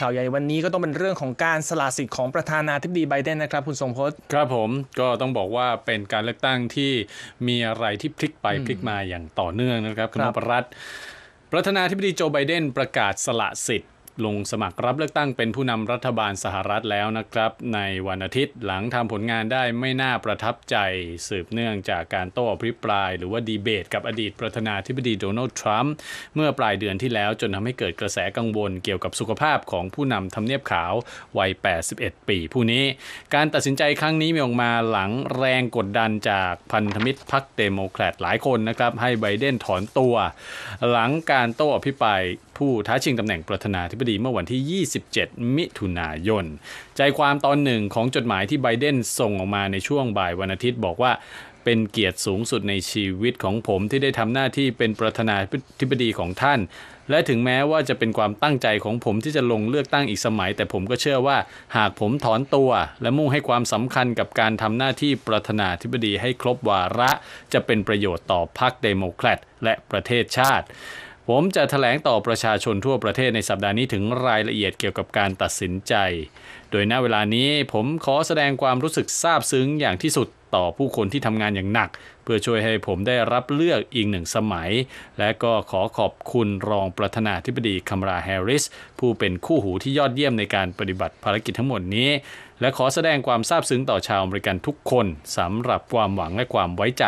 ข่าวใหญ่วันนี้ก็ต้องเป็นเรื่องของการสละสิทธิ์ของประธานาธิบดีไบเดนนะครับ คุณทรงพจน์ครับผม ก็ต้องบอกว่าเป็นการเลือกตั้งที่มีอะไรที่พลิกไป พลิกมาอย่างต่อเนื่องนะครับคุณนพรัตน์ประธานาธิบดีโจไบเดนประกาศสละสิทธิลงสมัครรับเลือกตั้งเป็นผู้นำรัฐบาลสหรัฐแล้วนะครับ ในวันอาทิตย์หลังทำผลงานได้ไม่น่าประทับใจ สืบเนื่องจากการโต้อภิปราย หรือว่าดีเบตกับอดีตประธานาธิบดีโดนัลด์ทรัมป์เมื่อปลายเดือนที่แล้วจนทำให้เกิดกระแสกังวลเกี่ยวกับสุขภาพของผู้นำทำเนียบขาววัย81 ปีผู้นี้ การตัดสินใจครั้งนี้มีออกมาหลังแรงกดดันจากพันธมิตรพรรคเดโมแครตหลายคนนะครับให้ไบเดนถอนตัว หลังการโต้อภิปรายผู้ท้าชิงตำแหน่งประธานาธิบดีเมื่อวันที่ 27 มิถุนายน ใจความตอนหนึ่งของจดหมายที่ไบเดนส่งออกมาในช่วงบ่ายวันอาทิตย์บอกว่า เป็นเกียรติสูงสุดในชีวิตของผมที่ได้ทำหน้าที่เป็นประธานาธิบดีของท่าน และถึงแม้ว่าจะเป็นความตั้งใจของผมที่จะลงเลือกตั้งอีกสมัย แต่ผมก็เชื่อว่าหากผมถอนตัวและมุ่งให้ความสำคัญกับการทำหน้าที่ประธานาธิบดีให้ครบวาระ จะเป็นประโยชน์ต่อพรรคเดโมแครตและประเทศชาติผมจะถแถลงต่อประชาชนทั่วประเทศในสัปดาห์นี้ถึงรายละเอียดเกี่ยวกับการตัดสินใจ โดยณเวลานี้ผมขอแสดงความรู้สึกซาบซึ้งอย่างที่สุดต่อผู้คนที่ทำงานอย่างหนัก เพื่อช่วยให้ผมได้รับเลือกอีกหนึ่งสมัย และก็ขอขอบคุณรองประธานาธิบดีคัมราแฮร์ริส ผู้เป็นคู่หูที่ยอดเยี่ยมในการปฏิบัติภารกิจทั้งหมดนี้ และขอแสดงความซาบซึ้งต่อชาวอเมริกันทุกคนสำหรับความหวังและความไว้ใจ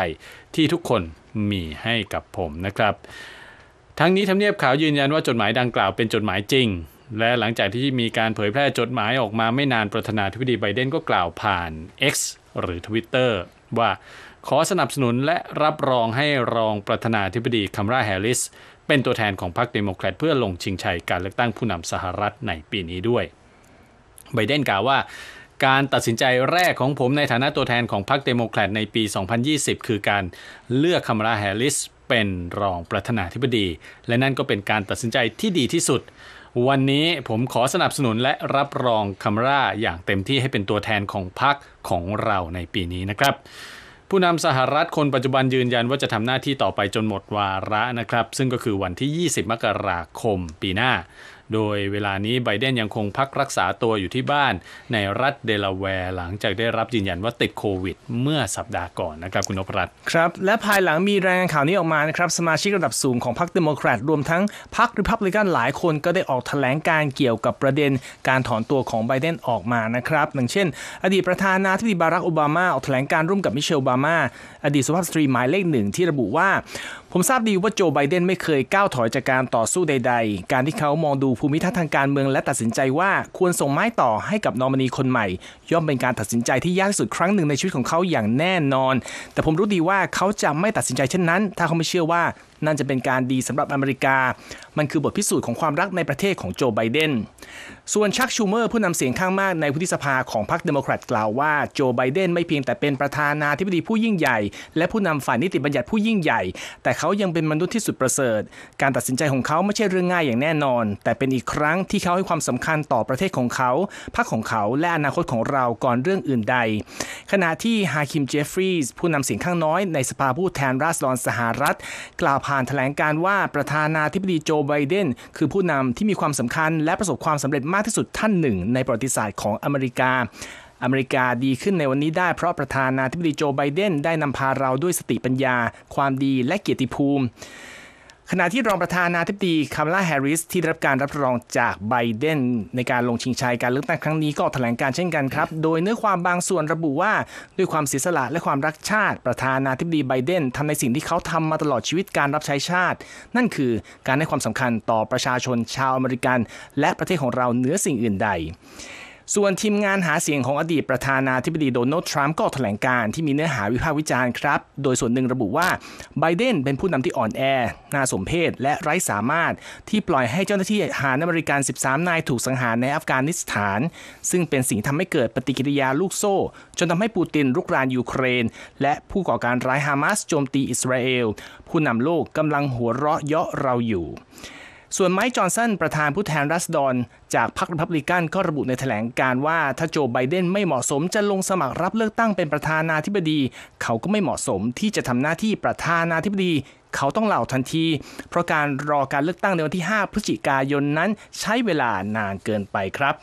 ที่ทุกคนมีให้กับผมนะครับทั้งนี้ทำเนียบขาวยืนยันว่าจดหมายดังกล่าวเป็นจดหมายจริง และหลังจากที่มีการเผยแพร่จดหมายออกมาไม่นานประธานาธิบดีไบเดนก็กล่าวผ่าน X หรือทวิตเตอร์ว่าขอสนับสนุนและรับรองให้รองประธานาธิบดีคัมราแฮริสเป็นตัวแทนของพรรคเดโมแครตเพื่อลงชิงชัยการเลือกตั้งผู้นำสหรัฐในปีนี้ด้วยไบเดนกล่าวว่า การตัดสินใจแรกของผมในฐานะตัวแทนของพรรคเดโมแครตในปี 2020 คือการเลือกคัมราแฮริสเป็นรองประธานาธิบดี และนั่นก็เป็นการตัดสินใจที่ดีที่สุด วันนี้ผมขอสนับสนุนและรับรองคำร่าอย่างเต็มที่ให้เป็นตัวแทนของพรรคของเราในปีนี้นะครับ ผู้นำสหรัฐคนปัจจุบันยืนยันว่าจะทำหน้าที่ต่อไปจนหมดวาระนะครับ ซึ่งก็คือวันที่ 20 มกราคมปีหน้าโดยเวลานี้ไบเดนยังคงพักรักษาตัวอยู่ที่บ้าน ในรัฐเดลาแวร์ หลังจากได้รับยืนยันว่าติดโควิด เมื่อสัปดาห์ก่อนนะครับ คุณนพรัตน์ครับ และภายหลังมีรายงานข่าวนี้ออกมานะครับ สมาชิกระดับสูงของพรรคเดโมแครตรวมทั้งพรรคริพับลิกันหลายคน ก็ได้ออกแถลงการเกี่ยวกับประเด็นการถอนตัวของไบเดนออกมานะครับอย่างเช่น อดีตประธานาธิบดีบารักโอบามาออกแถลงการร่วมกับมิเชลบามาอดีตสุภาพสตรีหมายเลขหนึ่งที่ระบุว่าผมทราบดีว่าโจไบเดนไม่เคยก้าวถอยจากการต่อสู้ใดๆ การที่เขามองดูภูมิทัศน์ทางการเมืองและตัดสินใจว่าควรส่งไม้ต่อให้กับนอมินีคนใหม่ ย่อมเป็นการตัดสินใจที่ยากที่สุดครั้งหนึ่งในชีวิตของเขาอย่างแน่นอน แต่ผมรู้ดีว่าเขาจะไม่ตัดสินใจเช่นนั้นถ้าเขาไม่เชื่อว่านั่นจะเป็นการดีสำหรับอเมริกา มันคือบทพิสูจน์ของความรักในประเทศของโจไบเดน ส่วนชักชูเมอร์ผู้นำเสียงข้างมากในวุฒิสภาของพรรคเดโมแครตกล่าวว่าโจไบเดนไม่เพียงแต่เป็นประธานาธิบดีผู้ยิ่งใหญ่ และผู้นำฝ่ายนิติบัญญัติผู้ยิ่งใหญ่ แต่เขายังเป็นมนุษย์ที่สุดประเสริฐ การตัดสินใจของเขาไม่ใช่เรื่องง่ายอย่างแน่นอน แต่เป็นอีกครั้งที่เขาให้ความสำคัญต่อประเทศของเขา พรรคของเขา และอนาคตของเราก่อนเรื่องอื่นใด ขณะที่ฮาคิมเจฟฟรีย์ผู้นำเสียงข้างน้อยในสภาผู้แทนราษฎรสหรัฐกล่าวผ่านแถลงการว่าประธานาธิบดีโจไบเดนคือผู้นำที่มีความสำคัญและประสบความสำเร็จมากที่สุดท่านหนึ่ง ในประวัติศาสตร์ของอเมริกา อเมริกาดีขึ้นในวันนี้ ได้เพราะประธานาธิบดีโจไบเดนได้นำพาเราด้วยสติปัญญา ความดีและเกียรติภูมิขณะที่รองประธานาธิบดีคามลาแฮร์ริส ที่ได้รับการรับรองจากไบเดนในการลงชิงชัยการเลือกตั้งครั้งนี้ก็ออกแถลงการเช่นกันครับ โดยเนื้อความบางส่วนระบุว่าด้วยความเสียสละและความรักชาติ ประธานาธิบดีไบเดนทำในสิ่งที่เขาทำมาตลอดชีวิตการรับใช้ชาติ นั่นคือการให้ความสำคัญต่อประชาชนชาวอเมริกัน และประเทศของเราเหนือสิ่งอื่นใดส่วนทีมงานหาเสียงของอดีตประธานาธิบดีโดนัลด์ทรัมป์ก็แถลงการที่มีเนื้อหาวิพากษ์วิจารณ์ครับ โดยส่วนหนึ่งระบุว่าไบเดนเป็นผู้นำที่อ่อนแอ น่าสมเพชและไร้สามารถ ที่ปล่อยให้เจ้าหน้าที่หารอเมริกัน 13 นายถูกสังหารในอัฟกานิสถาน ซึ่งเป็นสิ่งทำให้เกิดปฏิกิริยาลูกโซ่ จนทำให้ปูตินลุกรานยูเครน และผู้ก่อการร้ายฮามาสโจมตีอิสราเอลผู้นำโลกกำลังหัวเราะเยาะเราอยู่ส่วนไมค์จอห์นสันประธานผู้แทนรัสดอนจากพรรครีพับลิกันก็ระบุในแถลงการว่า ถ้าโจไบเดนไม่เหมาะสมจะลงสมัครรับเลือกตั้งเป็นประธานาธิบดี เขาก็ไม่เหมาะสมที่จะทำหน้าที่ประธานาธิบดี เขาต้องเล่าทันที เพราะการรอการเลือกตั้งในวันที่ 5 พฤศจิกายนนั้นใช้เวลานานเกินไปครับ